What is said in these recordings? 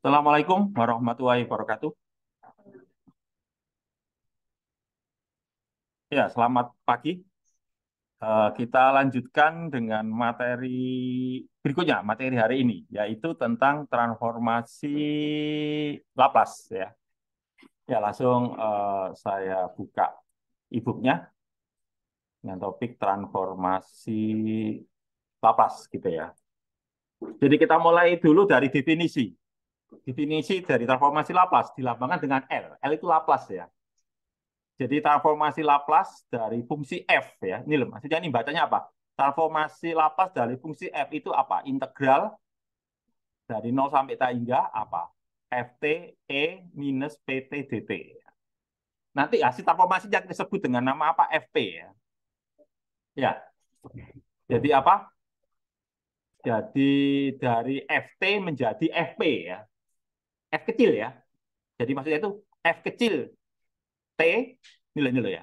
Assalamualaikum warahmatullahi wabarakatuh. Ya, selamat pagi. Eh, kita lanjutkan dengan materi berikutnya, materi hari ini, yaitu tentang transformasi lapas. Ya, ya langsung eh, saya buka e-booknya dengan topik transformasi lapas gitu ya. Jadi kita mulai dulu dari definisi definisi dari transformasi Laplace dilambangkan dengan L. L itu Laplace ya. Jadi transformasi Laplace dari fungsi f ya. Ini loh, maksudnya ini bacanya apa? Transformasi Laplace dari fungsi f itu apa? Integral dari 0 sampai tak hingga apa? ft e minus pt dt. Nanti hasil transformasi kita sebut dengan nama apa? ft ya. Ya. Jadi apa? Jadi dari ft menjadi fp ya. F kecil ya. Jadi maksudnya itu F kecil T, ini loh, loh ya.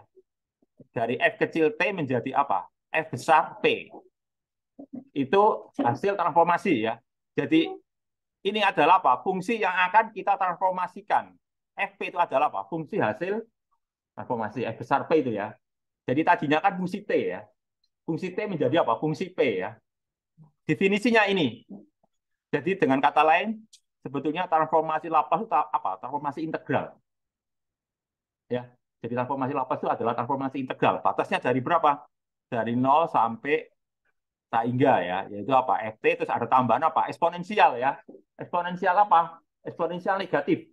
Dari F kecil T menjadi apa? F besar P. Itu hasil transformasi ya. Jadi ini adalah apa? Fungsi yang akan kita transformasikan. FP itu adalah apa? Fungsi hasil transformasi F besar P itu ya. Jadi tadinya kan fungsi T ya. Fungsi T menjadi apa? Fungsi P ya. Definisinya ini. Jadi dengan kata lain, sebetulnya transformasi lapas itu apa? Transformasi integral. Ya, jadi transformasi lapas itu adalah transformasi integral. Batasnya dari berapa? Dari 0 sampai tak hingga ya, yaitu apa? FT terus ada tambahan apa? Eksponensial ya. Eksponensial apa? Eksponensial negatif.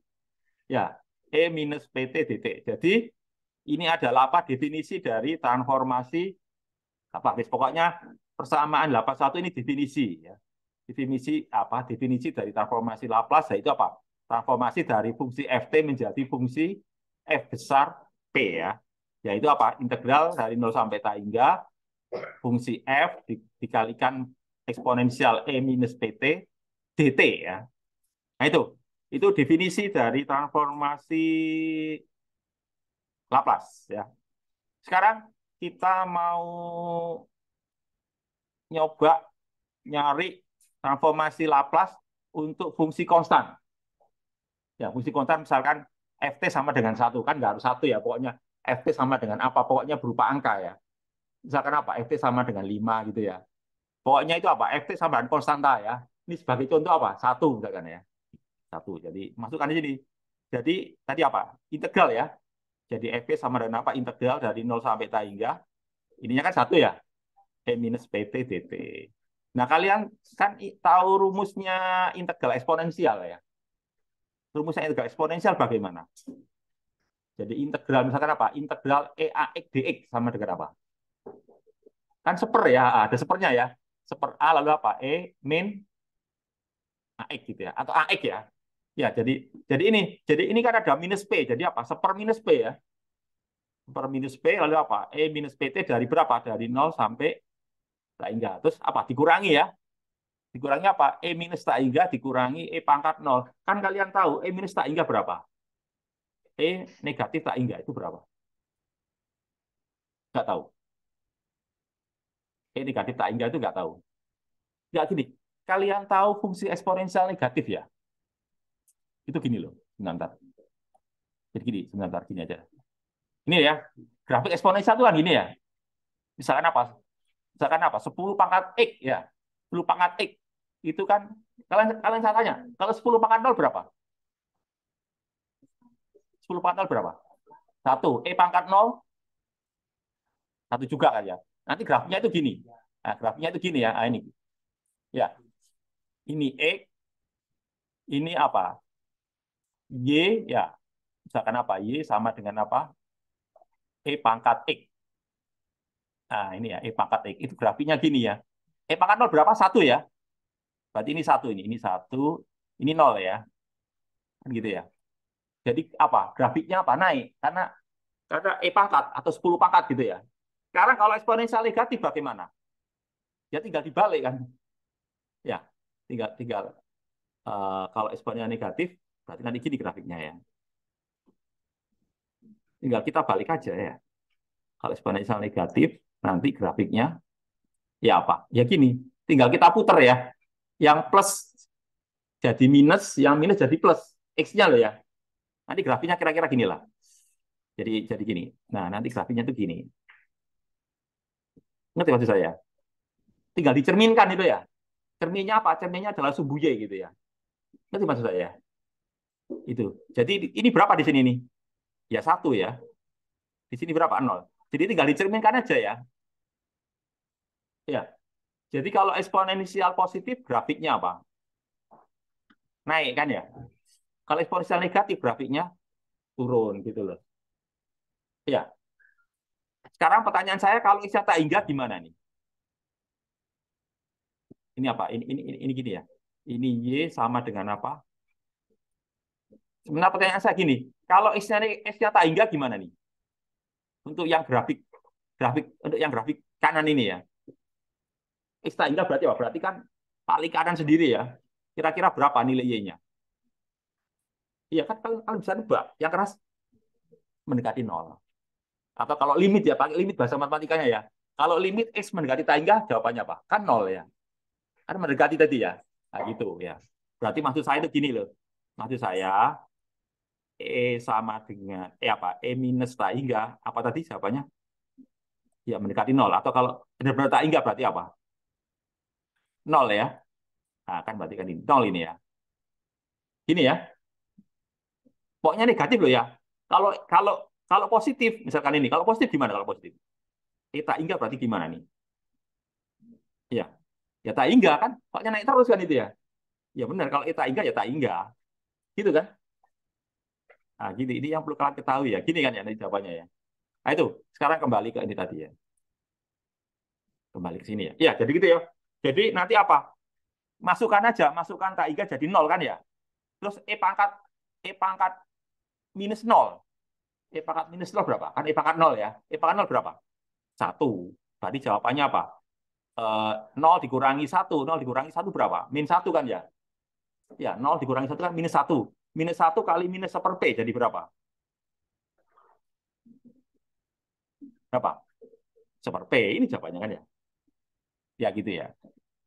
Ya, E minus PT DT. Jadi ini adalah apa definisi dari transformasi apa? Pokoknya persamaan lapas satu ini definisi ya definisi apa definisi dari transformasi Laplace yaitu apa? Transformasi dari fungsi ft menjadi fungsi f besar p ya, yaitu apa? Integral dari 0 sampai tak hingga fungsi f di, dikalikan eksponensial e minus pt dt ya. Nah itu itu definisi dari transformasi Laplace ya. Sekarang kita mau nyoba nyari transformasi Laplace untuk fungsi konstan. Ya, fungsi konstan misalkan ft sama dengan satu kan nggak harus satu ya, pokoknya ft sama dengan apa, pokoknya berupa angka ya. Misalkan apa, ft sama dengan lima gitu ya. Pokoknya itu apa, ft sama dengan konstanta ya. Ini sebagai contoh apa, satu misalkan ya. Satu, jadi masukkan di sini. Jadi tadi apa, integral ya. Jadi ft sama dengan apa, integral dari nol sampai t hingga. Ininya kan satu ya, e minus pt dt. Nah, kalian kan tahu rumusnya integral eksponensial ya. Rumusnya integral eksponensial bagaimana? Jadi integral misalkan apa? Integral e a x dx sama dengan apa? Kan seper ya, ah, ada sepernya ya. Seper A lalu apa? E min x gitu ya atau AX ya. Ya, jadi jadi ini jadi ini kan ada minus P. Jadi apa? Seper minus P ya. Seper minus P lalu apa? E minus PT dari berapa? Dari 0 sampai Tak hingga Terus apa? Dikurangi ya. Dikurangi apa? E minus tak hingga dikurangi E pangkat 0. Kan kalian tahu E minus tak hingga berapa? E negatif tak hingga itu berapa? Nggak tahu. E negatif tak hingga itu nggak tahu. Nggak gini. Kalian tahu fungsi eksponensial negatif ya? Itu gini loh. Sebentar. Jadi gini, sebentar. Gini aja. Ini ya. Grafik eksponensial itu kan gini ya. Misalkan apa? misalkan apa 10 pangkat x ya 10 pangkat x itu kan kalian kalian saya tanya kalau 10 pangkat 0 berapa 10 pangkat 0 berapa satu e pangkat 0 satu juga kan ya nanti grafnya itu gini nah, grafnya itu gini ya nah, ini ya ini x e, ini apa y ya misalkan apa y sama dengan apa e pangkat x Nah, ini ya, E pangkat X. Itu grafiknya gini ya. E pangkat 0 berapa? Satu ya. Berarti ini satu ini. Ini satu, ini nol ya. Kan gitu ya. Jadi apa? Grafiknya apa? Naik. Karena karena E pangkat atau 10 pangkat gitu ya. Sekarang kalau eksponensial negatif bagaimana? Ya tinggal dibalik kan. Ya, tinggal tinggal uh, kalau eksponensial negatif berarti nanti gini grafiknya ya. Tinggal kita balik aja ya. Kalau eksponensial negatif nanti grafiknya ya apa? Ya gini, tinggal kita putar ya. Yang plus jadi minus, yang minus jadi plus. X-nya loh ya. Nanti grafiknya kira-kira gini lah. Jadi jadi gini. Nah, nanti grafiknya itu gini. Ngerti maksud saya? Tinggal dicerminkan itu ya. Cerminnya apa? Cerminnya adalah y gitu ya. Ngerti maksud saya? Itu. Jadi ini berapa di sini nih? Ya satu ya. Di sini berapa? Nol. Jadi tinggal dicerminkan aja ya. Ya. Jadi kalau eksponensial positif grafiknya apa? Naik kan ya? Kalau eksponensial negatif grafiknya turun gitu loh. Ya. Sekarang pertanyaan saya kalau tak hingga gimana nih? Ini apa? Ini ini ini, ini gini ya. Ini Y sama dengan apa? Sebenarnya pertanyaan saya gini, kalau tak hingga gimana nih? untuk yang grafik grafik untuk yang grafik kanan ini ya. Istahilah berarti apa? Berarti kan paling kanan sendiri ya. Kira-kira berapa nilai Y-nya? Iya kan kalau, kalau bisa nebak, yang keras mendekati nol. Atau kalau limit ya, pakai limit bahasa matematikanya ya. Kalau limit X mendekati tangga, jawabannya apa? Kan nol ya. Kan mendekati tadi ya. Nah, gitu ya. Berarti maksud saya itu gini loh. Maksud saya, E sama dengan E apa? E minus tak hingga. Apa tadi jawabannya? Ya, mendekati nol. Atau kalau benar-benar tak hingga berarti apa? Nol ya. Nah, kan berarti kan ini. Nol ini ya. Ini ya. Pokoknya negatif loh ya. Kalau kalau kalau positif, misalkan ini. Kalau positif gimana kalau positif? E tak hingga berarti gimana nih? Iya. ya Ya tak hingga kan. Pokoknya naik terus kan itu ya. Ya benar. Kalau E tak hingga ya tak hingga. Gitu kan? Nah, gini, ini yang perlu kalian ketahui ya. Gini kan ya nanti jawabannya ya. Nah, itu. Sekarang kembali ke ini tadi ya. Kembali ke sini ya. Iya, jadi gitu ya. Jadi nanti apa? Masukkan aja, masukkan KIK jadi nol kan ya. Terus E pangkat E pangkat minus nol. E pangkat minus nol berapa? Kan E pangkat nol ya. E pangkat nol berapa? Satu. Tadi jawabannya apa? E, nol dikurangi satu, nol dikurangi satu berapa? Min satu kan ya? Ya, nol dikurangi satu kan minus satu minus satu kali minus 1 per P jadi berapa? Berapa? 1 per P. Ini jawabannya kan ya? Ya gitu ya.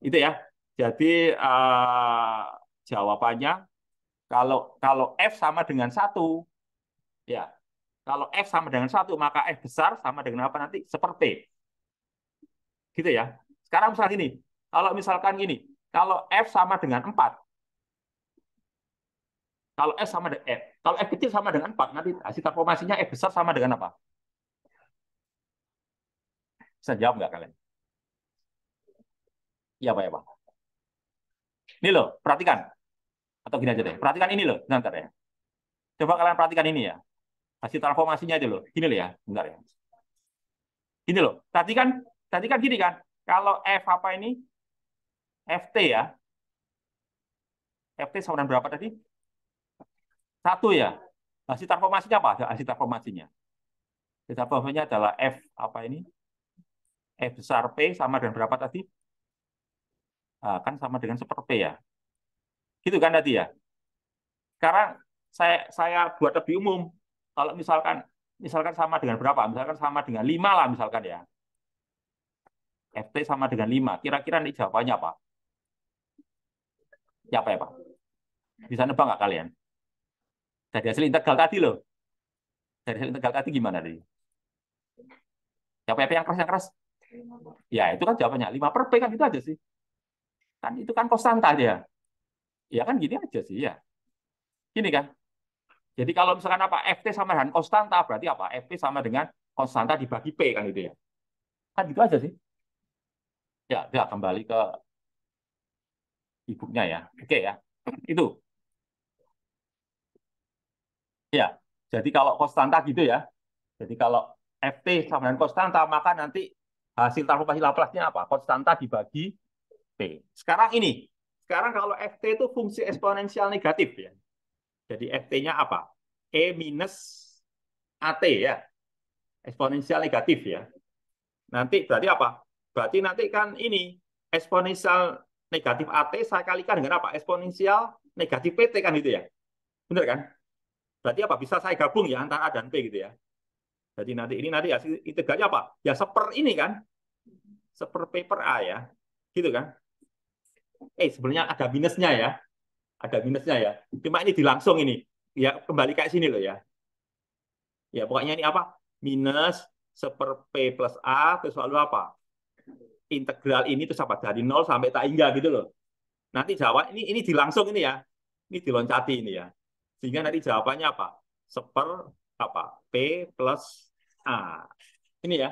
Itu ya. Jadi uh, jawabannya kalau kalau F sama dengan satu ya kalau F sama dengan satu maka F besar sama dengan apa nanti? Seperti. Gitu ya. Sekarang misalnya ini. Kalau misalkan ini, Kalau F sama dengan empat. Kalau s sama dengan F. Eh, kalau F kecil sama dengan 4, nanti hasil transformasinya F besar sama dengan apa? Bisa jawab nggak kalian? Iya Pak, ya Pak. Ini loh, perhatikan. Atau gini aja deh, perhatikan ini loh, nanti ya. Coba kalian perhatikan ini ya. Hasil transformasinya aja loh. Gini loh ya, bentar ya. Gini loh, Tadi kan, tadi kan gini kan. Kalau F apa ini? FT ya. FT sama dengan berapa tadi? Satu ya, hasil transformasinya apa? hasil transformasinya. Hasil transformasinya adalah F, apa ini? F besar P sama dengan berapa tadi? Nah, kan sama dengan seper ya. Gitu kan tadi ya? Sekarang saya saya buat lebih umum. Kalau misalkan misalkan sama dengan berapa? Misalkan sama dengan 5 lah misalkan ya. FT sama dengan 5. Kira-kira nih jawabannya apa? Siapa ya Pak? Bisa nebak nggak kalian? Dari hasil integral tadi loh. Dari hasil integral tadi gimana tadi? Siapa yang keras yang keras? Ya itu kan jawabannya 5 per P kan itu aja sih. Kan itu kan konstanta ya. aja. Ya kan gini aja sih ya. Gini kan. Jadi kalau misalkan apa FT sama dengan konstanta berarti apa? FT sama dengan konstanta dibagi P kan itu ya. Kan gitu aja sih. Ya, ya kembali ke ibunya ya. Oke ya. Itu. Ya, jadi kalau konstanta gitu ya. Jadi kalau FT sama dengan konstanta, maka nanti hasil transformasi Laplace-nya apa? Konstanta dibagi T. Sekarang ini, sekarang kalau FT itu fungsi eksponensial negatif ya. Jadi FT-nya apa? E minus AT ya. Eksponensial negatif ya. Nanti berarti apa? Berarti nanti kan ini eksponensial negatif AT saya kalikan dengan apa? Eksponensial negatif PT kan gitu ya. Benar kan? Berarti apa? Bisa saya gabung ya antara A dan B gitu ya. Jadi nanti ini nanti hasil integralnya apa? Ya seper ini kan. Seper P per A ya. Gitu kan. Eh sebenarnya ada minusnya ya. Ada minusnya ya. Cuma ini dilangsung ini. Ya kembali kayak sini loh ya. Ya pokoknya ini apa? Minus seper P plus A terus lalu apa? Integral ini terus apa? Dari 0 sampai tak hingga gitu loh. Nanti jawab ini ini dilangsung ini ya. Ini diloncati ini ya. Sehingga nanti jawabannya apa? Seper apa? P plus A. Ini ya.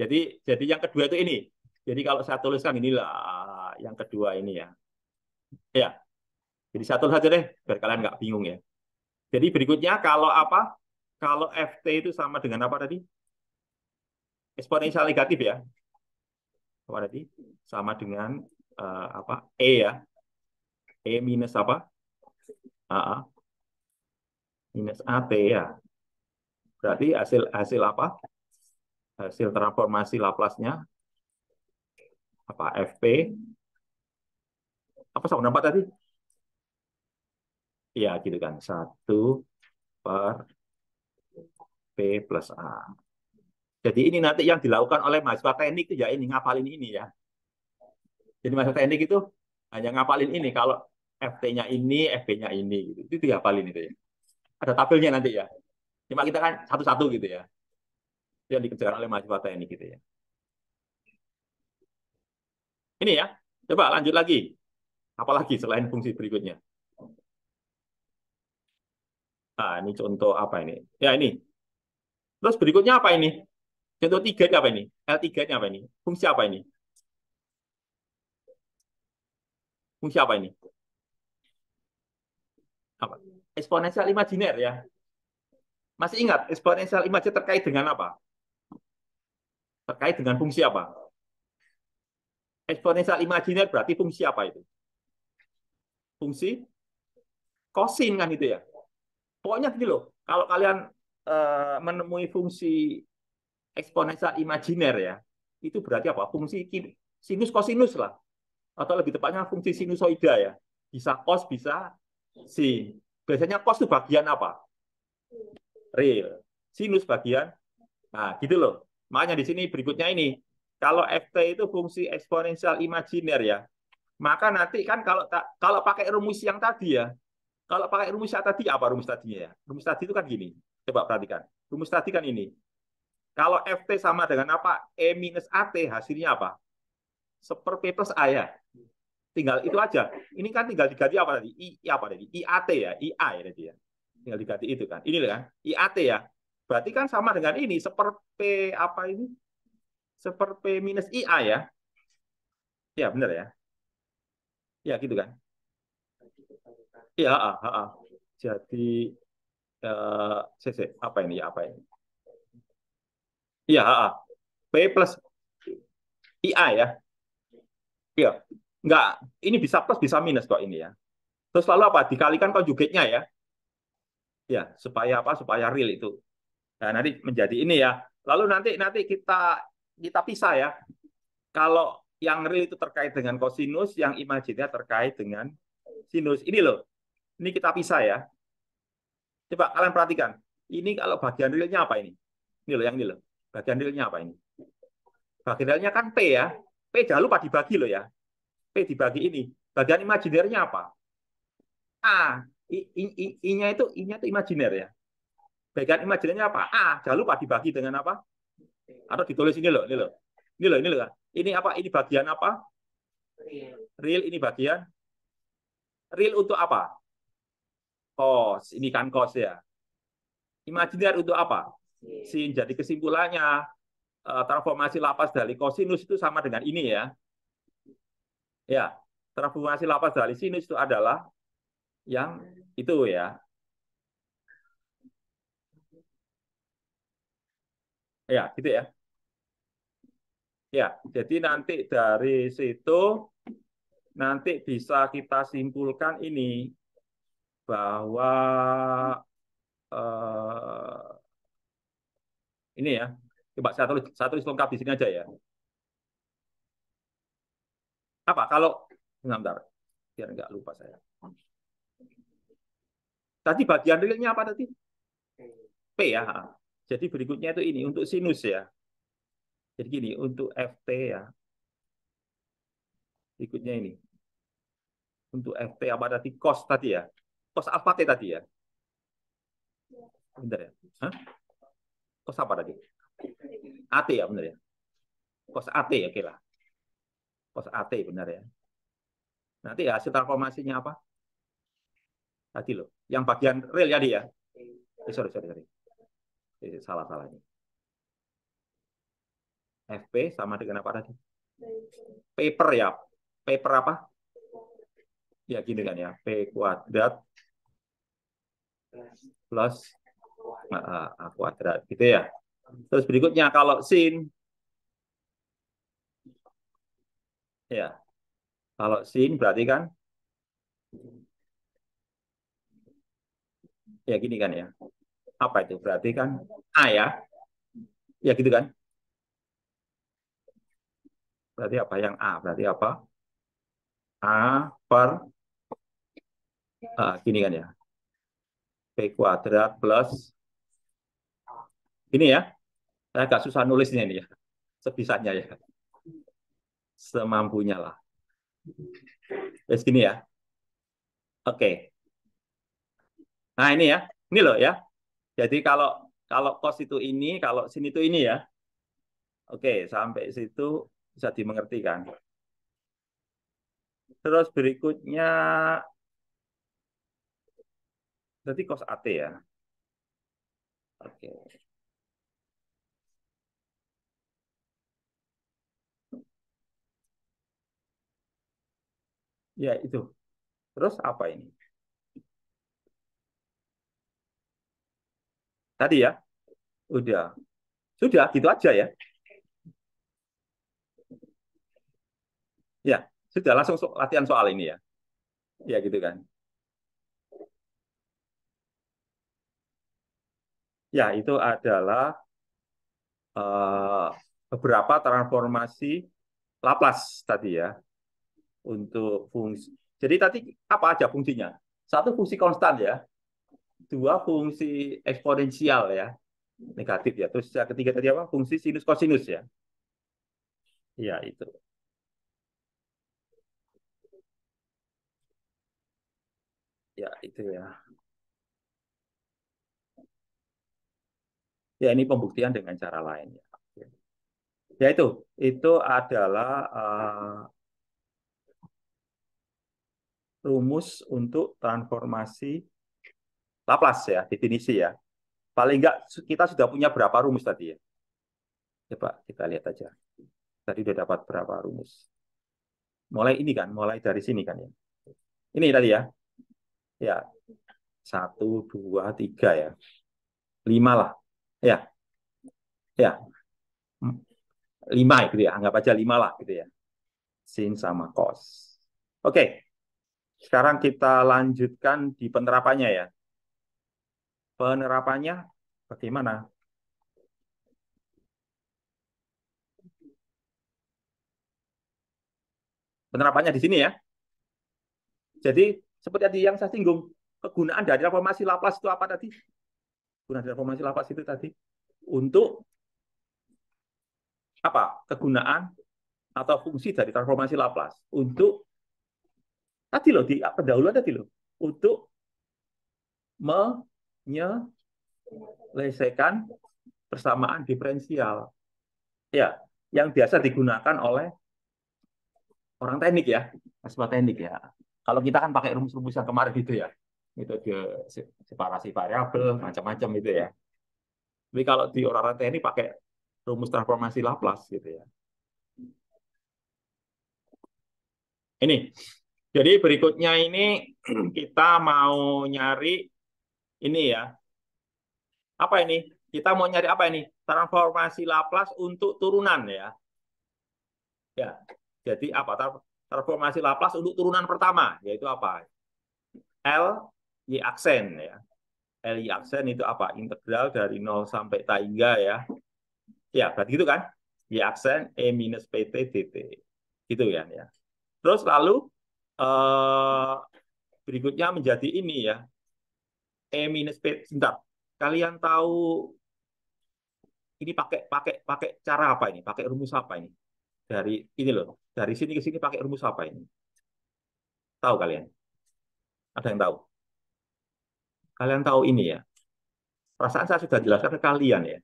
Jadi jadi yang kedua itu ini. Jadi kalau saya tuliskan inilah yang kedua ini ya. Ya. Jadi satu saja deh, biar kalian nggak bingung ya. Jadi berikutnya kalau apa? Kalau FT itu sama dengan apa tadi? Eksponensial negatif ya. Apa tadi? Sama dengan uh, apa? E ya. E minus apa? a, -A minus AT ya. Berarti hasil hasil apa? Hasil transformasi Laplace-nya apa FP apa sama berapa tadi? Ya, gitu kan. 1 per P plus A. Jadi ini nanti yang dilakukan oleh mahasiswa teknik itu ya ini, ngapalin ini ya. Jadi mahasiswa teknik itu hanya ngapalin ini. Kalau FT-nya ini, FP-nya ini. Gitu. Itu dihafalin itu ya ada tabelnya nanti ya. Cuma kita kan satu-satu gitu ya. Itu yang dikerjakan oleh mahasiswa TNI gitu ya. Ini ya, coba lanjut lagi. Apalagi selain fungsi berikutnya. Nah, ini contoh apa ini? Ya, ini. Terus berikutnya apa ini? Contoh tiga apa ini? L3-nya apa ini? Fungsi apa ini? Fungsi apa ini? eksponensial imajiner ya. Masih ingat eksponensial imajiner terkait dengan apa? Terkait dengan fungsi apa? Eksponensial imajiner berarti fungsi apa itu? Fungsi kosin kan itu ya. Pokoknya gini loh, kalau kalian eh, menemui fungsi eksponensial imajiner ya, itu berarti apa? Fungsi sinus kosinus lah. Atau lebih tepatnya fungsi sinusoida ya. Bisa kos, bisa sin. Biasanya cos itu bagian apa? Real. Sinus bagian. Nah, gitu loh. Makanya di sini berikutnya ini. Kalau FT itu fungsi eksponensial imajiner ya. Maka nanti kan kalau kalau pakai rumus yang tadi ya. Kalau pakai rumus yang tadi apa rumus tadinya ya? Rumus tadi itu kan gini. Coba perhatikan. Rumus tadi kan ini. Kalau FT sama dengan apa? E minus AT hasilnya apa? Seper P plus A ya. Tinggal itu aja. Ini kan tinggal diganti apa tadi? I, apa tadi? IAT ya, IA ya tadi ya. Tinggal diganti itu kan. Ini kan IAT ya. Berarti kan sama dengan ini seper P apa ini? Seper P minus IA ya. Ya benar ya. Ya gitu kan. ya ha, ha, ha. Jadi eh uh, apa ini ya apa ini? Iya, P plus IA ya. Iya. Enggak, ini bisa plus bisa minus kok ini ya. Terus lalu apa? Dikalikan konjugatnya ya. Ya, supaya apa? Supaya real itu. Nah, nanti menjadi ini ya. Lalu nanti nanti kita kita pisah ya. Kalau yang real itu terkait dengan kosinus, yang imajinnya terkait dengan sinus. Ini loh. Ini kita pisah ya. Coba kalian perhatikan. Ini kalau bagian realnya apa ini? Ini loh yang ini loh. Bagian realnya apa ini? Bagian realnya kan P ya. P jangan lupa dibagi loh ya. P dibagi ini. Bagian imajinernya apa? A. I-nya itu I-nya itu imajiner ya. Bagian imajinernya apa? A. Jangan lupa dibagi dengan apa? Atau ditulis ini loh, ini loh. Ini loh, ini loh. Ini apa? Ini bagian apa? Real ini bagian real untuk apa? Kos. Ini kan kos ya. Imajiner untuk apa? Sin. Jadi kesimpulannya eh, transformasi lapas dari kosinus itu sama dengan ini ya. Ya, transformasi lapas dari sinus itu adalah yang itu ya. Ya, gitu ya. Ya, jadi nanti dari situ nanti bisa kita simpulkan ini bahwa eh, ini ya. Coba saya tulis, saya tulis lengkap di sini aja ya. Apa? Kalau bentar, biar nggak lupa saya. Tadi bagian realnya apa tadi? P ya. Jadi berikutnya itu ini untuk sinus ya. Jadi gini untuk FT ya. Berikutnya ini. Untuk FT apa tadi? Cos tadi ya. Cos ya? ya. apa tadi ya. bener ya. Hah? Cos apa tadi? AT ya bener ya. Cos AT ya kira. Okay pos AT benar ya. Nanti ya hasil transformasinya apa? Tadi loh, yang bagian real ya dia. Eh, sorry, sorry, sorry. Eh, salah salahnya. FP sama dengan apa tadi? Paper ya. Paper apa? Ya gini kan ya. P kuadrat plus ah, ah, A kuadrat gitu ya. Terus berikutnya kalau sin Ya. Kalau sin berarti kan ya gini kan ya. Apa itu? Berarti kan A ya. Ya gitu kan? Berarti apa yang A? Berarti apa? A per ah, gini kan ya. P kuadrat plus ini ya. Saya agak susah nulisnya ini ya. Sebisanya ya semampunya lah. Terus gini ya. Oke. Okay. Nah ini ya, ini loh ya. Jadi kalau kalau kos itu ini, kalau sini itu ini ya. Oke, okay, sampai situ bisa dimengerti kan. Terus berikutnya, berarti kos AT ya. Oke. Okay. Ya, itu. Terus apa ini? Tadi ya? Udah. Sudah, gitu aja ya. Ya, sudah langsung so latihan soal ini ya. Ya, gitu kan. Ya, itu adalah uh, beberapa transformasi Laplace tadi ya untuk fungsi. Jadi tadi apa aja fungsinya? Satu fungsi konstan ya, dua fungsi eksponensial ya, negatif ya. Terus yang ketiga tadi apa? Fungsi sinus kosinus ya. Ya itu. Ya itu ya. Ya ini pembuktian dengan cara lain ya. Ya itu, itu adalah uh, rumus untuk transformasi Laplace ya, definisi ya. Paling enggak kita sudah punya berapa rumus tadi ya? Coba kita lihat aja. Tadi udah dapat berapa rumus. Mulai ini kan, mulai dari sini kan ya. Ini tadi ya. Ya. Satu, dua, tiga ya. Lima lah. Ya. Ya. Lima gitu ya. Anggap aja lima lah gitu ya. Sin sama cos. Oke. Okay. Sekarang kita lanjutkan di penerapannya ya. Penerapannya bagaimana? Penerapannya di sini ya. Jadi seperti tadi yang saya singgung, kegunaan dari reformasi Laplace itu apa tadi? Kegunaan dari reformasi Laplace itu tadi untuk apa? Kegunaan atau fungsi dari transformasi Laplace untuk Tadi loh, di pendahuluan tadi loh. Untuk menyelesaikan persamaan diferensial. Ya, yang biasa digunakan oleh orang teknik ya, mahasiswa teknik ya. Kalau kita kan pakai rumus-rumus yang kemarin gitu ya, itu dia separasi variabel macam-macam itu ya. Tapi kalau di orang-orang teknik pakai rumus transformasi Laplace gitu ya. Ini jadi berikutnya ini kita mau nyari ini ya. Apa ini? Kita mau nyari apa ini? Transformasi Laplace untuk turunan ya. Ya. Jadi apa? Transformasi Laplace untuk turunan pertama yaitu apa? L y aksen ya. L y aksen itu apa? Integral dari 0 sampai taiga ya. Ya, berarti gitu kan? Y aksen E minus PT dt. Gitu ya, ya. Terus lalu eh, berikutnya menjadi ini ya. E minus P. Sebentar. Kalian tahu ini pakai pakai pakai cara apa ini? Pakai rumus apa ini? Dari ini loh. Dari sini ke sini pakai rumus apa ini? Tahu kalian? Ada yang tahu? Kalian tahu ini ya? Perasaan saya sudah jelaskan ke kalian ya.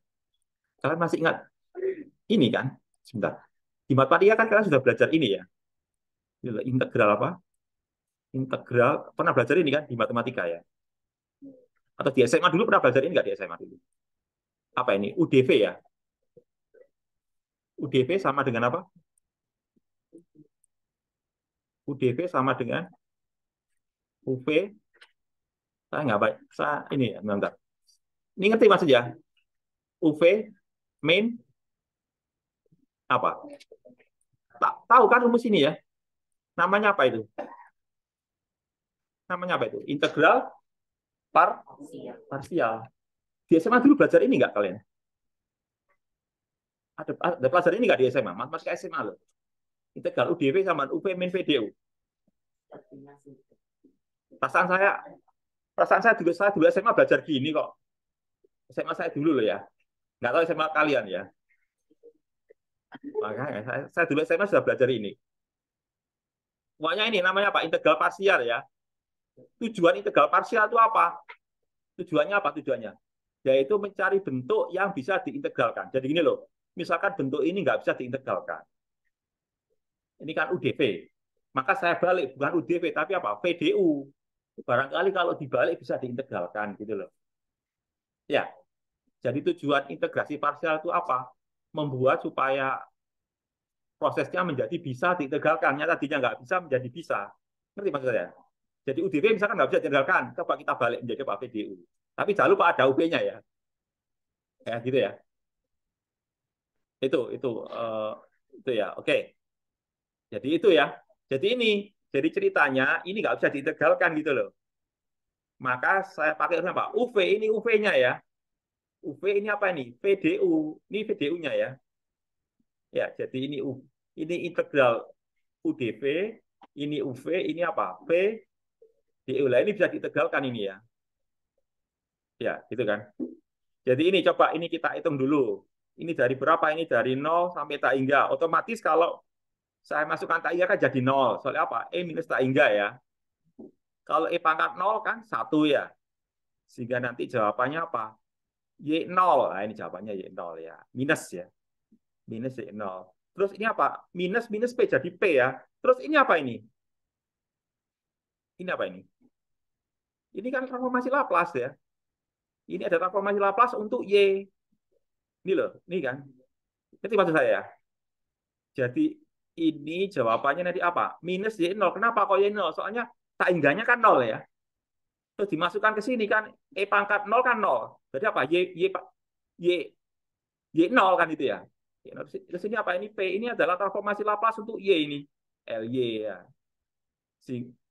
Kalian masih ingat ini kan? Sebentar. Di matematika kan kalian sudah belajar ini ya. Integral apa? integral pernah belajar ini kan di matematika ya atau di SMA dulu pernah belajar ini nggak di SMA dulu apa ini UDV ya UDV sama dengan apa UDV sama dengan UV saya nggak baik saya ini ya bentar ini ngerti maksudnya UV main apa tak tahu kan rumus ini ya namanya apa itu namanya apa itu? Integral par parsial. Di SMA dulu belajar ini nggak kalian? Ada, ada pelajar ini nggak di SMA? ke SMA loh. Integral UDV sama UP min VDU. Perasaan saya, perasaan saya dulu saya dulu SMA belajar gini kok. SMA saya dulu loh ya. Nggak tahu SMA kalian ya. Makanya saya, saya dulu SMA sudah belajar ini. Pokoknya ini namanya apa? Integral parsial ya. Tujuan integral parsial itu apa? Tujuannya apa tujuannya? Yaitu mencari bentuk yang bisa diintegralkan. Jadi gini loh, misalkan bentuk ini nggak bisa diintegralkan. Ini kan UDV. Maka saya balik, bukan UDP, tapi apa? VDU. Barangkali kalau dibalik bisa diintegralkan gitu loh. Ya, jadi tujuan integrasi parsial itu apa? Membuat supaya prosesnya menjadi bisa diintegralkan. Yang tadinya nggak bisa menjadi bisa. Ngerti maksud jadi UDP misalkan nggak bisa jenderalkan, coba kita balik menjadi Pak PDU. Tapi jangan lupa ada up nya ya. Ya gitu ya. Itu itu uh, itu ya. Oke. Jadi itu ya. Jadi ini, jadi ceritanya ini nggak bisa diintegralkan gitu loh. Maka saya pakai apa? UV ini UV-nya ya. UV ini apa ini? PDU Ini VDU-nya ya. Ya, jadi ini U, ini integral UDP, ini UV, ini apa? P di ini bisa ditegalkan ini ya. Ya, gitu kan. Jadi ini coba ini kita hitung dulu. Ini dari berapa? Ini dari 0 sampai tak hingga. Otomatis kalau saya masukkan tak hingga kan jadi 0. Soalnya apa? E minus tak hingga ya. Kalau E pangkat 0 kan 1 ya. Sehingga nanti jawabannya apa? Y0. Nah, ini jawabannya Y0 ya. Minus ya. Minus Y0. Terus ini apa? Minus minus P jadi P ya. Terus ini apa ini? Ini apa ini? Ini kan transformasi Laplace ya. Ini ada transformasi Laplace untuk Y. Ini loh, ini kan. Ini maksud saya ya? Jadi ini jawabannya nanti apa? Minus Y0. Kenapa kok Y0? Soalnya tak hingganya kan 0 ya. Terus dimasukkan ke sini kan E pangkat 0 kan 0. Jadi apa? Y, Y, Y, Y0 kan itu ya. Terus ini apa? Ini P ini adalah transformasi Laplace untuk Y ini. y ya.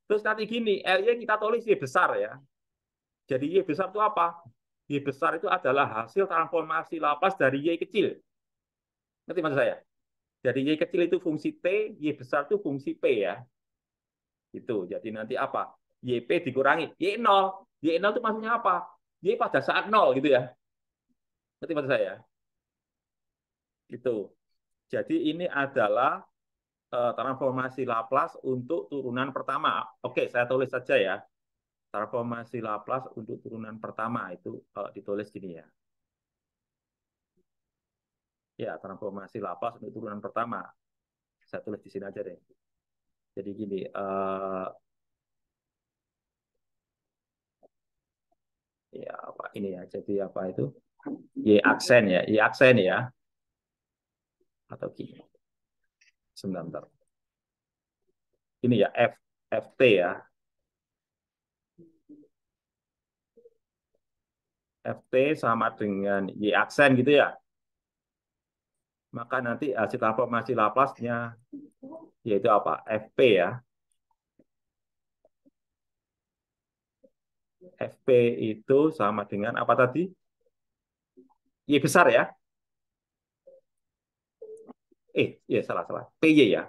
Terus nanti gini, LY eh, iya, kita tulis Y besar ya. Jadi Y besar itu apa? Y besar itu adalah hasil transformasi lapas dari Y kecil. Ngerti maksud saya? Jadi Y kecil itu fungsi T, Y besar itu fungsi P ya. Itu. Jadi nanti apa? YP dikurangi. Y0. Y0 itu maksudnya apa? Y pada saat 0 gitu ya. Ngerti maksud saya? Itu. Jadi ini adalah Eh, transformasi Laplace untuk turunan pertama. Oke, saya tulis saja ya. Transformasi Laplace untuk turunan pertama itu uh, ditulis gini ya. Ya, transformasi Laplace untuk turunan pertama. Saya tulis di sini aja deh. Jadi gini, uh, ya apa ini ya jadi apa itu y aksen ya y aksen ya atau gini sebentar. Ini ya F FT ya. FT sama dengan Y aksen gitu ya. Maka nanti hasil transformasi laplace yaitu apa? FP ya. FP itu sama dengan apa tadi? Y besar ya eh ya salah salah PY ya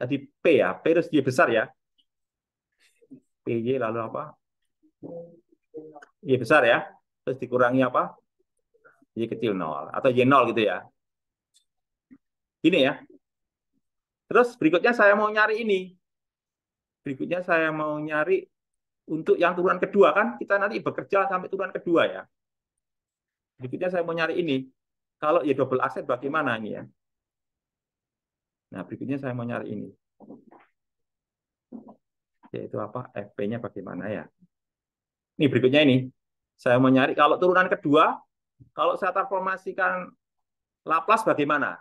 tadi P ya P harus Y besar ya PY lalu apa Y besar ya terus dikurangi apa Y kecil nol atau Y nol gitu ya ini ya terus berikutnya saya mau nyari ini berikutnya saya mau nyari untuk yang turunan kedua kan kita nanti bekerja sampai turunan kedua ya berikutnya saya mau nyari ini kalau ya double aset bagaimana ini ya Nah, berikutnya saya mau nyari ini. Yaitu apa? FP-nya bagaimana ya? Ini berikutnya ini. Saya mau nyari kalau turunan kedua, kalau saya transformasikan Laplace bagaimana?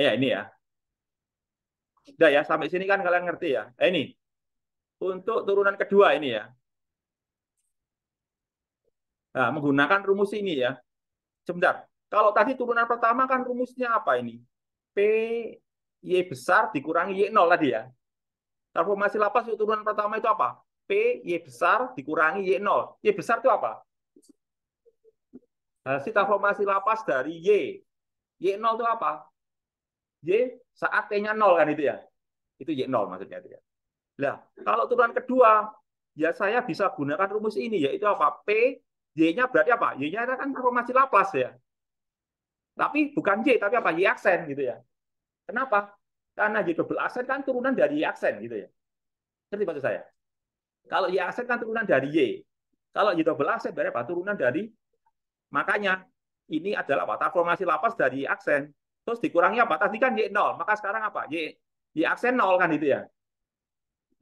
Ya, ini ya. Sudah ya, sampai sini kan kalian ngerti ya. Eh, ini. Untuk turunan kedua ini ya. Nah, menggunakan rumus ini ya. Sebentar. Kalau tadi turunan pertama kan rumusnya apa ini? P Y besar dikurangi Y0 tadi ya. Transformasi lapas turunan pertama itu apa? P Y besar dikurangi Y0. Y besar itu apa? Hasil transformasi lapas dari Y. Y0 itu apa? Y saat T-nya 0 kan itu ya. Itu Y0 maksudnya itu ya. Nah, kalau turunan kedua, ya saya bisa gunakan rumus ini yaitu apa? P Y-nya berarti apa? Y-nya kan transformasi lapas ya. Tapi bukan Y, tapi apa? Y aksen gitu ya. Kenapa? Karena Y double aksen kan turunan dari Y aksen gitu ya. Ngerti maksud saya? Kalau Y aksen kan turunan dari Y. Kalau Y double aksen berarti apa? Turunan dari makanya ini adalah apa? Transformasi lapas dari Y aksen. Terus dikurangi apa? Tadi kan Y0, maka sekarang apa? Y Y aksen 0 kan itu ya.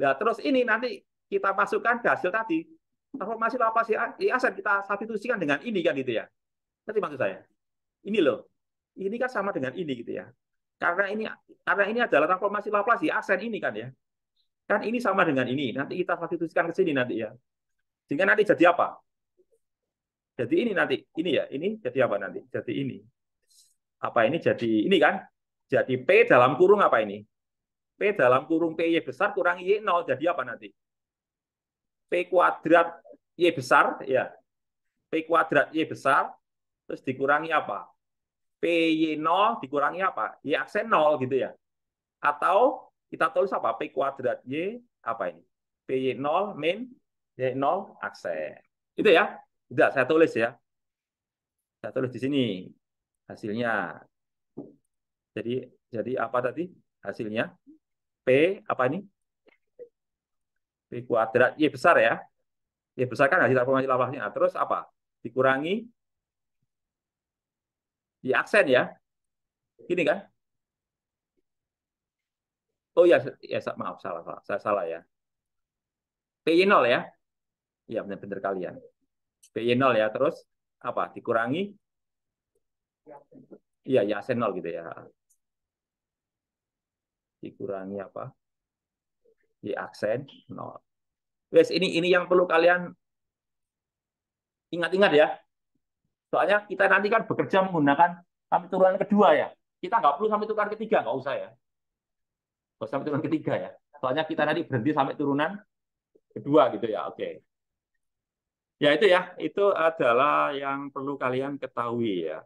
Nah, terus ini nanti kita masukkan hasil tadi. Transformasi lapas Y aksen kita substitusikan dengan ini kan itu ya. Seperti maksud saya? ini loh, ini kan sama dengan ini gitu ya. Karena ini karena ini adalah transformasi Laplace aksen ini kan ya. Kan ini sama dengan ini. Nanti kita substitusikan ke sini nanti ya. Sehingga nanti jadi apa? Jadi ini nanti, ini ya, ini jadi apa nanti? Jadi ini. Apa ini jadi ini kan? Jadi P dalam kurung apa ini? P dalam kurung PY besar kurang Y 0 jadi apa nanti? P kuadrat Y besar ya. P kuadrat Y besar terus dikurangi apa? PY0 dikurangi apa? Y aksen 0 gitu ya. Atau kita tulis apa? P kuadrat Y apa ini? PY0 min Y0 aksen. Itu ya. Tidak, saya tulis ya. Saya tulis di sini hasilnya. Jadi jadi apa tadi hasilnya? P apa ini? P kuadrat Y besar ya. Y besar kan hasil formasi lapasnya. Terus apa? Dikurangi di aksen ya. Gini kan? Oh iya, ya, ya maaf salah salah. Saya salah ya. PY 0 ya. Iya benar-benar kalian. PY 0 ya, terus apa? Dikurangi Iya, ya aksen 0 gitu ya. Dikurangi apa? Di aksen 0. Guys, ini ini yang perlu kalian ingat-ingat ya. Soalnya kita nanti kan bekerja menggunakan sampai turunan kedua ya. Kita nggak perlu sampai turunan ketiga, nggak usah ya. Nggak sampai turunan ketiga ya. Soalnya kita nanti berhenti sampai turunan kedua gitu ya. Oke. Ya itu ya, itu adalah yang perlu kalian ketahui ya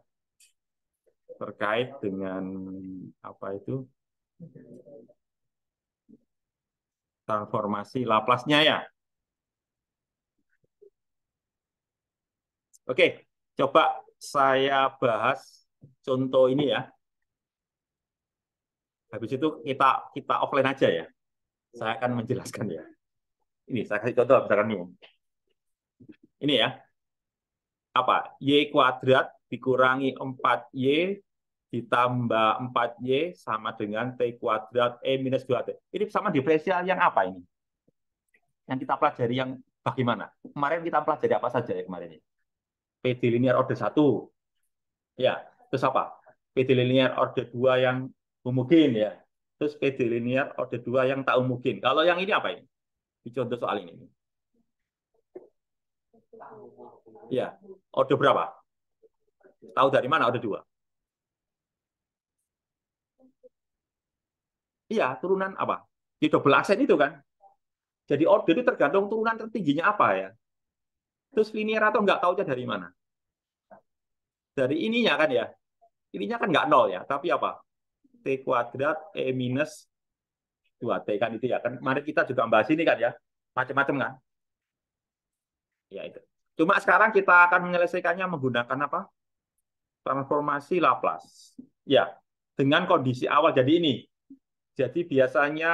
terkait dengan apa itu transformasi laplace ya. Oke, Coba saya bahas contoh ini ya. Habis itu kita kita offline aja ya. Saya akan menjelaskan ya. Ini saya kasih contoh misalkan ini. Ini ya. Apa? Y kuadrat dikurangi 4Y ditambah 4Y sama dengan T kuadrat E minus 2T. Ini sama diferensial yang apa ini? Yang kita pelajari yang bagaimana? Kemarin kita pelajari apa saja ya kemarin ini? PD linear orde 1. Ya, terus apa? PD linear orde 2 yang homogen ya. Terus PD linear orde 2 yang tak homogen. Kalau yang ini apa ini? Di contoh soal ini. Ya, Orde berapa? Tahu dari mana Orde 2? Iya, turunan apa? Di double aksen itu kan. Jadi order itu tergantung turunan tertingginya apa ya. Terus linear atau enggak tahu dari mana? dari ininya kan ya. Ininya kan nggak nol ya, tapi apa? T kuadrat E minus 2T kan itu ya. Kan mari kita juga bahas ini kan ya. Macam-macam kan. Ya itu. Cuma sekarang kita akan menyelesaikannya menggunakan apa? Transformasi Laplace. Ya, dengan kondisi awal jadi ini. Jadi biasanya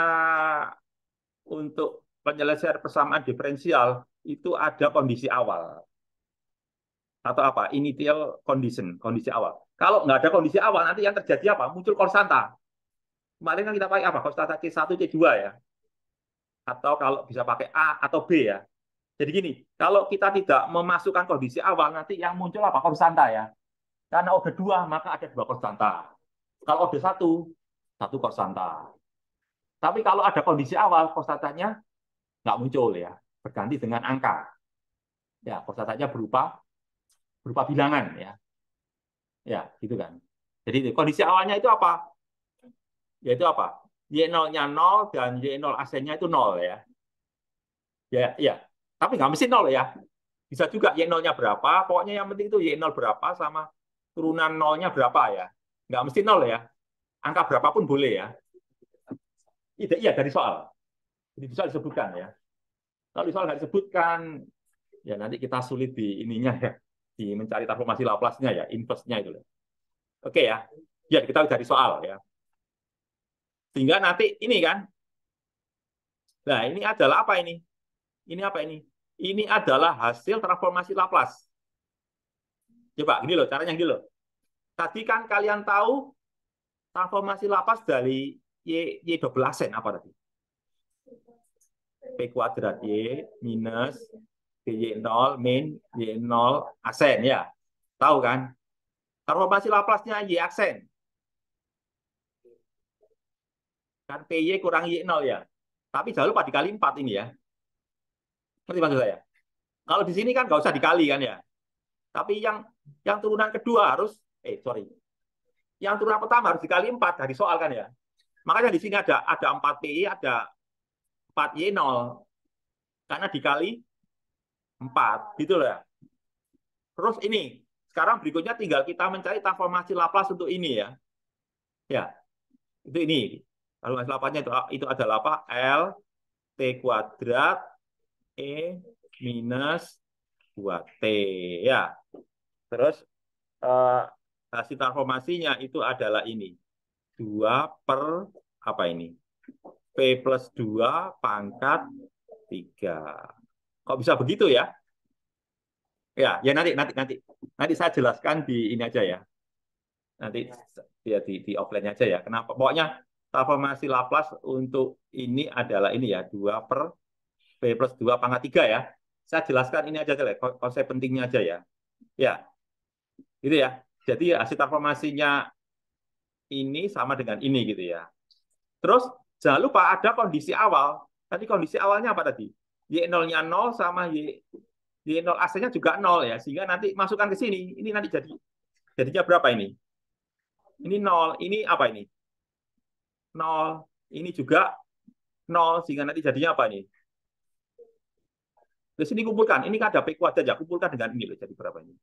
untuk penyelesaian persamaan diferensial itu ada kondisi awal atau apa initial condition kondisi awal kalau nggak ada kondisi awal nanti yang terjadi apa muncul korsanta kemarin kan kita pakai apa korsanta C1 C2 ya atau kalau bisa pakai A atau B ya jadi gini kalau kita tidak memasukkan kondisi awal nanti yang muncul apa korsanta ya karena ode 2 maka ada dua korsanta kalau ode 1 satu korsanta tapi kalau ada kondisi awal konstantanya nggak muncul ya, berganti dengan angka. Ya, konstantannya berupa berupa bilangan ya. Ya, gitu kan. Jadi kondisi awalnya itu apa? Yaitu apa? Y0-nya 0 dan Y0 AC-nya itu nol ya. Ya, ya. Tapi nggak mesti nol ya. Bisa juga Y0-nya berapa, pokoknya yang penting itu Y0 berapa sama turunan nolnya berapa ya. Nggak mesti nol ya. Angka berapapun boleh ya. itu iya, dari soal. Jadi soal disebutkan ya. Kalau soal nggak disebutkan, ya nanti kita sulit di ininya ya di mencari transformasi Laplace-nya ya, inverse-nya itu. Oke ya. Ya, kita dari soal ya. Sehingga nanti ini kan. Nah, ini adalah apa ini? Ini apa ini? Ini adalah hasil transformasi Laplace. Coba, ini loh, caranya gini loh. Tadi kan kalian tahu transformasi Laplace dari Y, Y double apa tadi? P kuadrat Y minus Y0 min Y0 aksen ya. Tahu kan? Transformasi Laplace-nya Y aksen. Kan PY kurang Y0 ya. Tapi jangan lupa dikali 4 ini ya. seperti maksud saya? Kalau di sini kan nggak usah dikali kan ya. Tapi yang yang turunan kedua harus, eh sorry. Yang turunan pertama harus dikali 4 dari soal kan ya. Makanya di sini ada ada 4 PY, ada 4Y0. Karena dikali 4, gitu loh ya. Terus ini, sekarang berikutnya tinggal kita mencari transformasi Laplace untuk ini ya. Ya, itu ini. Kalau nggak itu, ah, itu adalah apa? L T kuadrat E minus 2T. Ya. Terus eh, hasil transformasinya itu adalah ini. 2 per apa ini? P plus 2 pangkat 3. Kok bisa begitu ya? Ya, ya nanti nanti nanti nanti saya jelaskan di ini aja ya. Nanti ya, ya di di offline aja ya. Kenapa? Pokoknya transformasi Laplace untuk ini adalah ini ya, dua per B plus dua pangkat tiga ya. Saya jelaskan ini aja deh konsep pentingnya aja ya. Ya. Gitu ya. Jadi hasil transformasinya ini sama dengan ini gitu ya. Terus jangan lupa ada kondisi awal. Tadi kondisi awalnya apa tadi? Y0-nya 0 sama Y Y0 AC-nya juga 0 ya. Sehingga nanti masukkan ke sini. Ini nanti jadi jadinya berapa ini? Ini 0, ini apa ini? 0, ini juga 0 sehingga nanti jadinya apa ini? Di sini kumpulkan. Ini kan ada P kuadrat ya, kumpulkan dengan ini loh jadi berapa ini?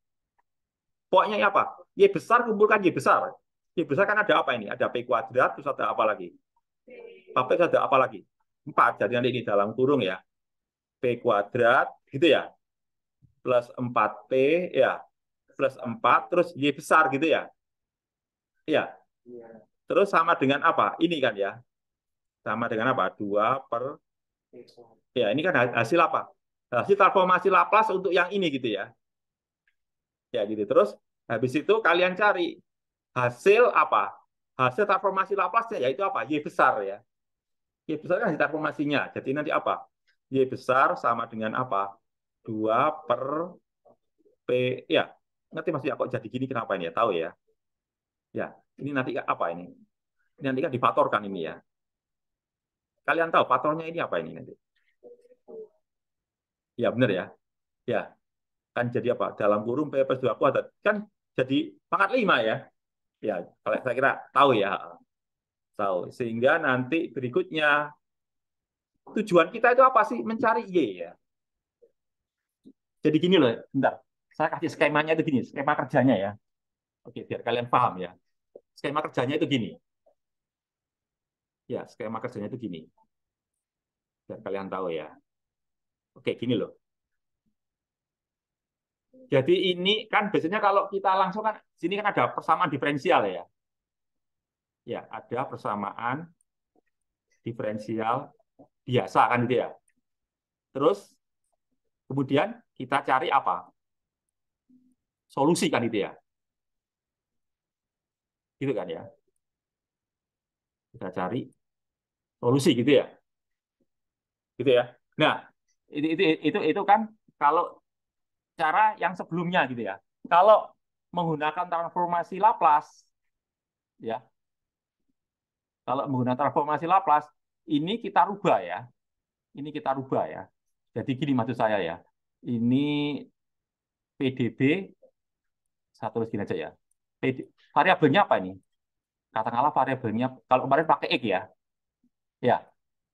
Pokoknya ini apa? Y besar kumpulkan Y besar. Y besar kan ada apa ini? Ada P kuadrat terus ada apa lagi? Apa ada apa lagi? 4. Jadi nanti ini dalam kurung ya. P kuadrat, gitu ya. Plus 4P, ya. Plus 4, terus Y besar gitu ya. ya Terus sama dengan apa? Ini kan ya. Sama dengan apa? 2 per... Ya, ini kan hasil apa? Hasil transformasi Laplace untuk yang ini gitu ya. Ya gitu. Terus habis itu kalian cari hasil apa? Hasil transformasi Laplace-nya yaitu apa? Y besar ya. Y besar kan hasil transformasinya. Jadi nanti apa? Y besar sama dengan apa? 2 per P. Ya, ngerti maksudnya kok jadi gini kenapa ini ya? Tahu ya? Ya, ini nanti apa ini? Ini nanti kan difatorkan ini ya. Kalian tahu faktornya ini apa ini nanti? Ya, benar ya. Ya, kan jadi apa? Dalam kurung P plus 2 kuadrat. Kan jadi pangkat 5 ya. Ya, kalau saya kira tahu ya. Tahu. Sehingga nanti berikutnya tujuan kita itu apa sih? Mencari Y ya. Jadi gini loh, bentar. Saya kasih skemanya itu gini, skema kerjanya ya. Oke, biar kalian paham ya. Skema kerjanya itu gini. Ya, skema kerjanya itu gini. Biar kalian tahu ya. Oke, gini loh. Jadi ini kan biasanya kalau kita langsung kan sini kan ada persamaan diferensial ya. Ya, ada persamaan diferensial biasa kan gitu ya. Terus kemudian kita cari apa? Solusi kan gitu ya. Gitu kan ya. Kita cari solusi gitu ya. Gitu ya. Nah, itu itu itu itu kan kalau cara yang sebelumnya gitu ya. Kalau menggunakan transformasi Laplace ya. Kalau menggunakan transformasi Laplace ini kita rubah ya. Ini kita rubah ya. Jadi gini maksud saya ya. Ini PDB satu tulis gini aja ya. PD, variabelnya apa ini? Katakanlah variabelnya kalau kemarin pakai X ya. Ya.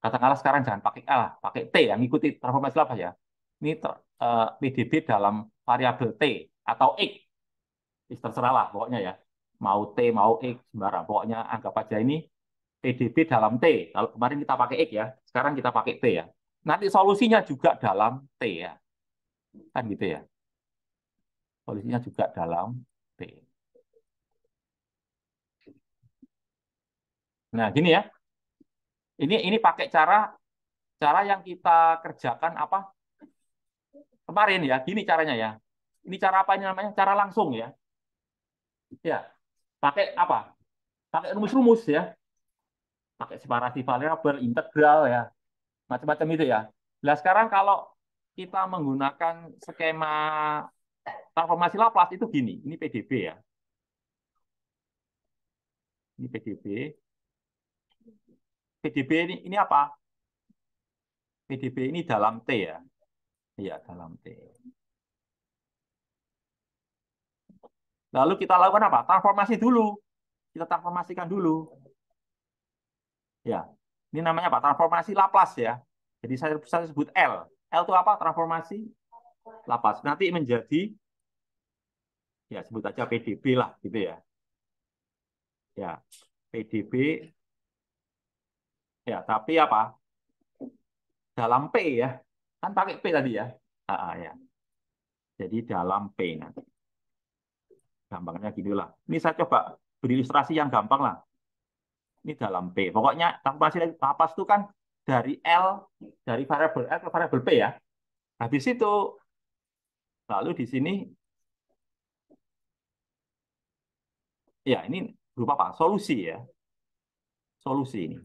Katakanlah sekarang jangan pakai A, pakai T yang ngikuti transformasi apa ya. Ini ter, uh, eh, PDB dalam variabel T atau X. Terserahlah pokoknya ya. Mau T, mau X, sembarang. Pokoknya anggap aja ini PDB dalam T. Kalau kemarin kita pakai X ya, sekarang kita pakai T ya. Nanti solusinya juga dalam T ya. Kan gitu ya. Solusinya juga dalam T. Nah, gini ya. Ini ini pakai cara cara yang kita kerjakan apa? Kemarin ya, gini caranya ya. Ini cara apa ini namanya? Cara langsung ya. Ya. Pakai apa? Pakai rumus-rumus ya pakai separasi variabel, integral ya, macam-macam itu ya. Nah sekarang kalau kita menggunakan skema transformasi Laplace itu gini, ini PDB ya. Ini PDB. PDB ini, ini apa? PDB ini dalam T ya. Iya, dalam T. Lalu kita lakukan apa? Transformasi dulu. Kita transformasikan dulu. Ya, ini namanya apa? Transformasi Laplace ya. Jadi saya, saya sebut L. L itu apa? Transformasi Laplace. Nanti menjadi ya sebut aja PDB lah gitu ya. Ya, PDB ya, tapi apa? Dalam P ya. Kan pakai P tadi ya. Ah, ya. Jadi dalam P nanti. Gampangnya gitulah. Ini saya coba beri yang gampang lah ini dalam P. Pokoknya kalkulasi lapas itu kan dari L, dari variabel L ke variabel P ya. Habis itu, lalu di sini, ya ini berupa apa? Solusi ya. Solusi ini.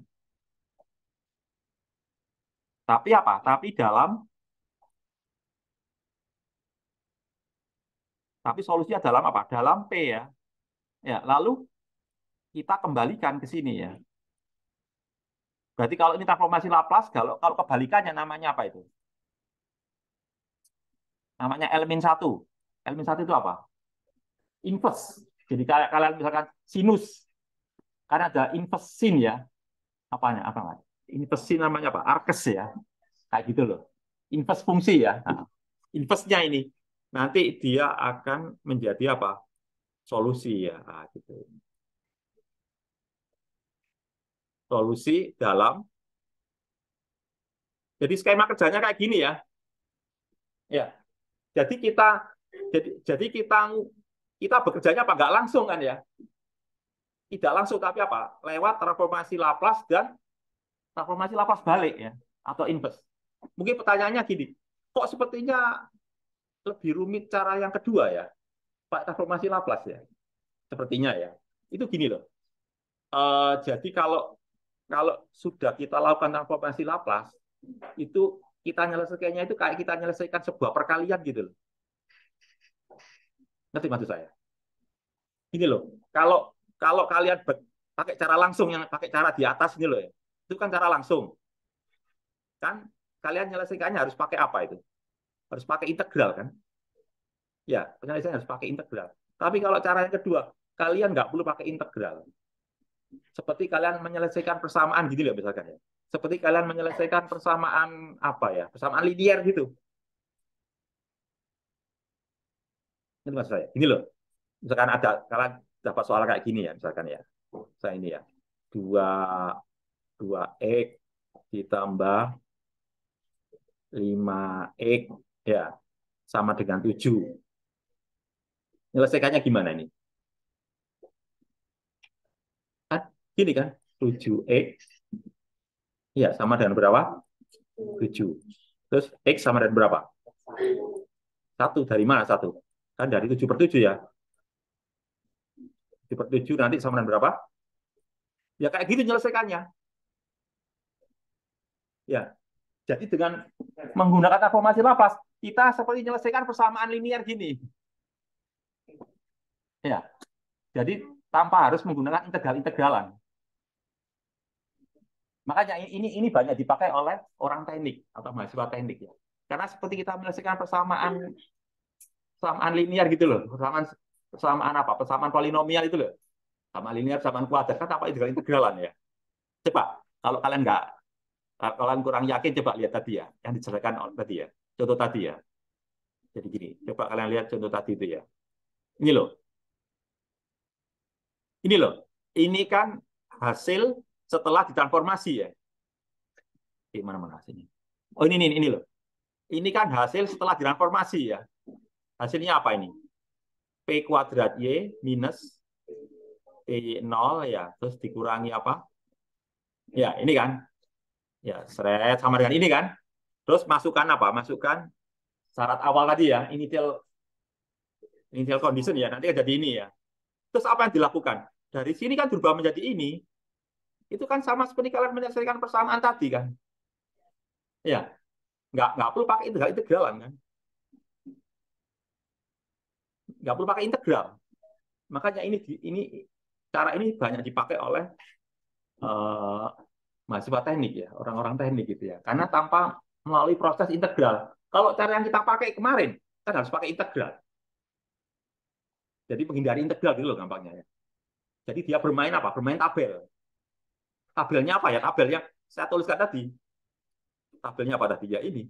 Tapi apa? Tapi dalam tapi solusinya dalam apa? Dalam P ya. Ya, lalu kita kembalikan ke sini ya. Berarti kalau ini transformasi Laplace, kalau kalau kebalikannya namanya apa itu? Namanya L-1. L-1 itu apa? Inverse. Jadi kalian misalkan sinus. Karena ada inverse sin ya. Apanya? Apa namanya? Inverse sin namanya apa? Arkes ya. Kayak gitu loh. Inverse fungsi ya. Nah, inverse-nya ini. Nanti dia akan menjadi apa? Solusi ya. Nah, gitu solusi dalam. Jadi skema kerjanya kayak gini ya. Ya. Jadi kita jadi jadi kita kita bekerjanya apa nggak langsung kan ya? Tidak langsung tapi apa? Lewat transformasi Laplace dan transformasi Laplace balik ya atau inverse. Mungkin pertanyaannya gini, kok sepertinya lebih rumit cara yang kedua ya? Pak transformasi Laplace ya. Sepertinya ya. Itu gini loh. Uh, jadi kalau kalau sudah kita lakukan transformasi Laplace, itu kita nyelesaikannya itu kayak kita nyelesaikan sebuah perkalian gitu loh. Ngerti maksud saya? Ini loh, kalau kalau kalian pakai cara langsung yang pakai cara di atas ini loh ya, itu kan cara langsung. Kan kalian nyelesaikannya harus pakai apa itu? Harus pakai integral kan? Ya, penyelesaiannya harus pakai integral. Tapi kalau cara yang kedua, kalian nggak perlu pakai integral. Seperti kalian menyelesaikan persamaan gitu loh misalkan ya. Seperti kalian menyelesaikan persamaan apa ya? Persamaan linear gitu. Ini maksud saya. Ini loh. Misalkan ada kalian dapat soal kayak gini ya misalkan ya. Saya ini ya. 2 2x ditambah 5x ya sama dengan 7. Menyelesaikannya gimana ini? Gini kan, 7X ya sama dengan berapa? 7. Terus X sama dengan berapa? Satu dari mana satu? Kan dari 7 per 7 ya. 7 per 7 nanti sama dengan berapa? Ya kayak gitu menyelesaikannya. Ya. Jadi dengan menggunakan transformasi lapas, kita seperti menyelesaikan persamaan linear gini. Ya. Jadi tanpa harus menggunakan integral-integralan. Makanya ini ini banyak dipakai oleh orang teknik atau mahasiswa teknik ya. Karena seperti kita menyelesaikan persamaan persamaan linear gitu loh, persamaan persamaan apa? Persamaan polinomial itu loh. sama linear, persamaan kuadrat kan apa integral integralan ya. Coba kalau kalian nggak kalau kalian kurang yakin coba lihat tadi ya yang diceritakan tadi ya. Contoh tadi ya. Jadi gini, coba kalian lihat contoh tadi itu ya. Ini loh. Ini loh. Ini kan hasil setelah ditransformasi ya. Di mana mana hasilnya? Oh ini, ini ini loh. Ini kan hasil setelah ditransformasi ya. Hasilnya apa ini? P kuadrat Y minus p 0 ya, terus dikurangi apa? Ya, ini kan. Ya, seret sama dengan ini kan. Terus masukkan apa? Masukkan syarat awal tadi ya, initial initial condition ya, nanti jadi ini ya. Terus apa yang dilakukan? Dari sini kan berubah menjadi ini, itu kan sama seperti kalian menyelesaikan persamaan tadi kan. Ya. Nggak, nggak perlu pakai integral integralan kan. Nggak perlu pakai integral. Makanya ini ini cara ini banyak dipakai oleh uh, mahasiswa teknik ya, orang-orang teknik gitu ya. Karena tanpa melalui proses integral. Kalau cara yang kita pakai kemarin, kan harus pakai integral. Jadi menghindari integral dulu gitu loh gampangnya ya. Jadi dia bermain apa? Bermain tabel. Tabelnya apa ya? Tabel yang saya tuliskan tadi. Tabelnya apa tadi? Ya ini.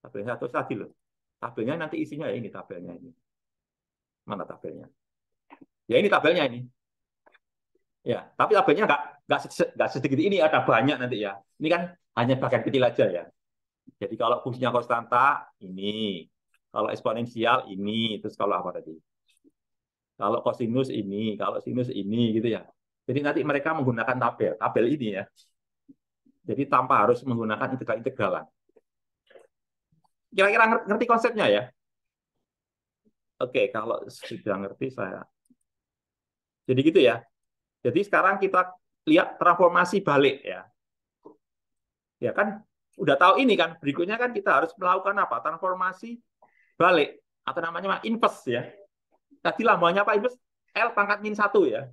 Tabelnya satu tadi loh. Tabelnya nanti isinya ya ini tabelnya ini. Mana tabelnya? Ya ini tabelnya ini. Ya, tapi tabelnya enggak enggak sedikit ini ada banyak nanti ya. Ini kan hanya bagian kecil aja ya. Jadi kalau fungsinya konstanta ini, kalau eksponensial ini, terus kalau apa tadi? Kalau kosinus ini, kalau sinus ini gitu ya. Jadi nanti mereka menggunakan tabel, tabel ini ya. Jadi tanpa harus menggunakan integral-integralan. Kira-kira ngerti konsepnya ya? Oke, kalau sudah ngerti saya. Jadi gitu ya. Jadi sekarang kita lihat transformasi balik ya. Ya kan udah tahu ini kan, berikutnya kan kita harus melakukan apa? Transformasi balik atau namanya inverse ya. Tadi lambangnya apa inverse? L pangkat min 1 ya.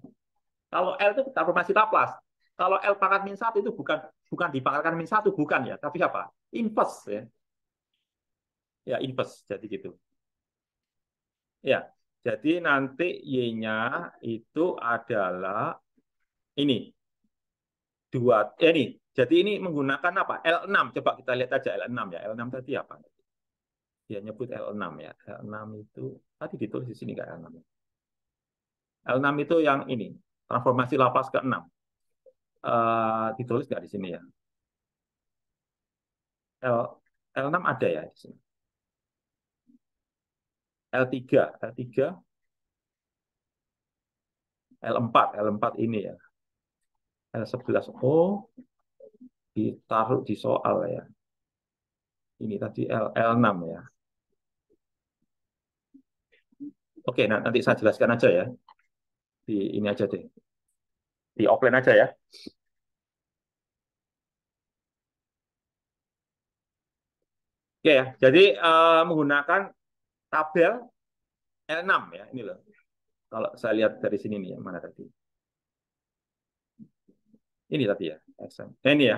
Kalau L itu transformasi Laplace. Kalau L pangkat min satu itu bukan bukan dipangkatkan min satu bukan ya, tapi apa? Inverse ya. Ya inverse jadi gitu. Ya, jadi nanti y-nya itu adalah ini dua ya ini. Jadi ini menggunakan apa? L6. Coba kita lihat aja L6 ya. L6 tadi apa? Dia nyebut L6 ya. L6 itu tadi ditulis di sini kan L6. Ya. L6 itu yang ini transformasi lapas ke-6. Uh, eh, ditulis nggak di sini ya? L, L6 ada ya di sini. L3, L3, L4, L4 ini ya. L11O ditaruh di soal ya. Ini tadi L, L6 ya. Oke, nah, nanti saya jelaskan aja ya di ini aja deh di offline aja ya Oke ya, jadi uh, menggunakan tabel L6 ya, ini loh. Kalau saya lihat dari sini nih, yang mana tadi? Ini tadi ya, XM. Eh, ini ya.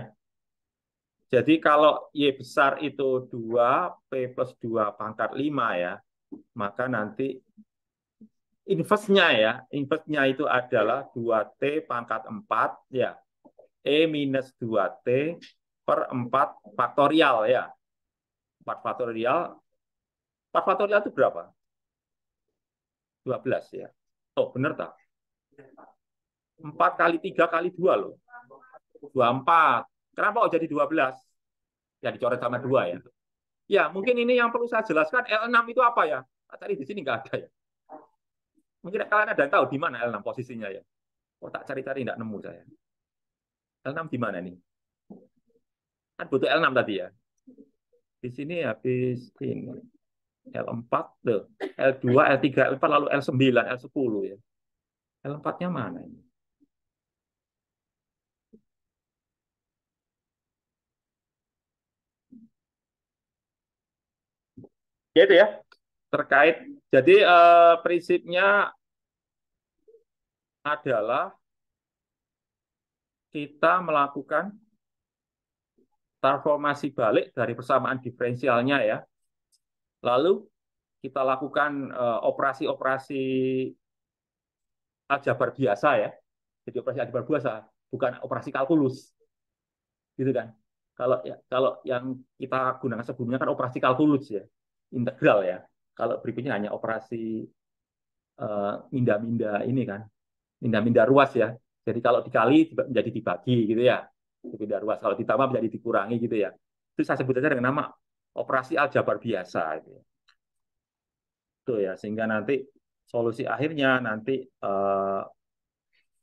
Jadi kalau Y besar itu 2, P plus 2 pangkat 5 ya, maka nanti inversnya ya, inversnya itu adalah 2T pangkat 4 ya. E minus 2T per 4 faktorial ya. 4 faktorial. 4 faktorial itu berapa? 12 ya. Oh, benar tak? 4 kali 3 kali 2 loh. 24. Kenapa kok jadi 12? Ya dicoret sama 2 ya. Ya, mungkin ini yang perlu saya jelaskan L6 itu apa ya? Tadi di sini nggak ada ya. Mungkin kalian ada yang tahu di mana L6 posisinya ya. Kok tak cari-cari tidak nemu saya. L6 di mana nih? Kan butuh L6 tadi ya. Di sini habis ini. L4 L2, L3, L4 lalu L9, L10 ya. L4-nya mana ini? Ya itu ya. Terkait jadi eh, prinsipnya adalah kita melakukan transformasi balik dari persamaan diferensialnya ya. Lalu kita lakukan eh, operasi-operasi eh, aljabar biasa ya. Jadi operasi aljabar biasa, bukan operasi kalkulus. Gitu kan. Kalau ya, kalau yang kita gunakan sebelumnya kan operasi kalkulus ya, integral ya. Kalau berikutnya hanya operasi eh, minda-minda uh, ini kan, minda-minda ruas ya. Jadi kalau dikali menjadi dibagi gitu ya, minda ruas. Kalau ditambah menjadi dikurangi gitu ya. Itu saya sebut saja dengan nama operasi aljabar biasa. Gitu. Itu ya. ya, sehingga nanti solusi akhirnya nanti uh,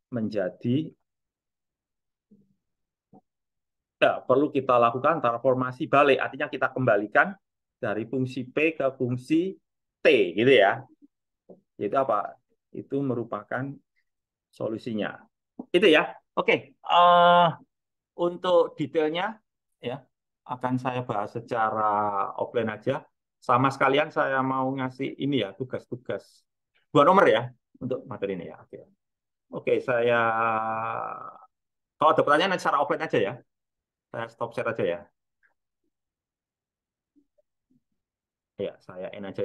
menjadi ya, perlu kita lakukan transformasi balik. Artinya kita kembalikan dari fungsi P ke fungsi T gitu ya. Itu apa? Itu merupakan solusinya. Itu ya. Oke, uh, untuk detailnya ya akan saya bahas secara offline aja. Sama sekalian saya mau ngasih ini ya tugas-tugas dua nomor ya untuk materi ini ya. Oke, oke saya kalau ada pertanyaan secara offline aja ya. Saya stop share aja ya. Ya, saya end aja ya.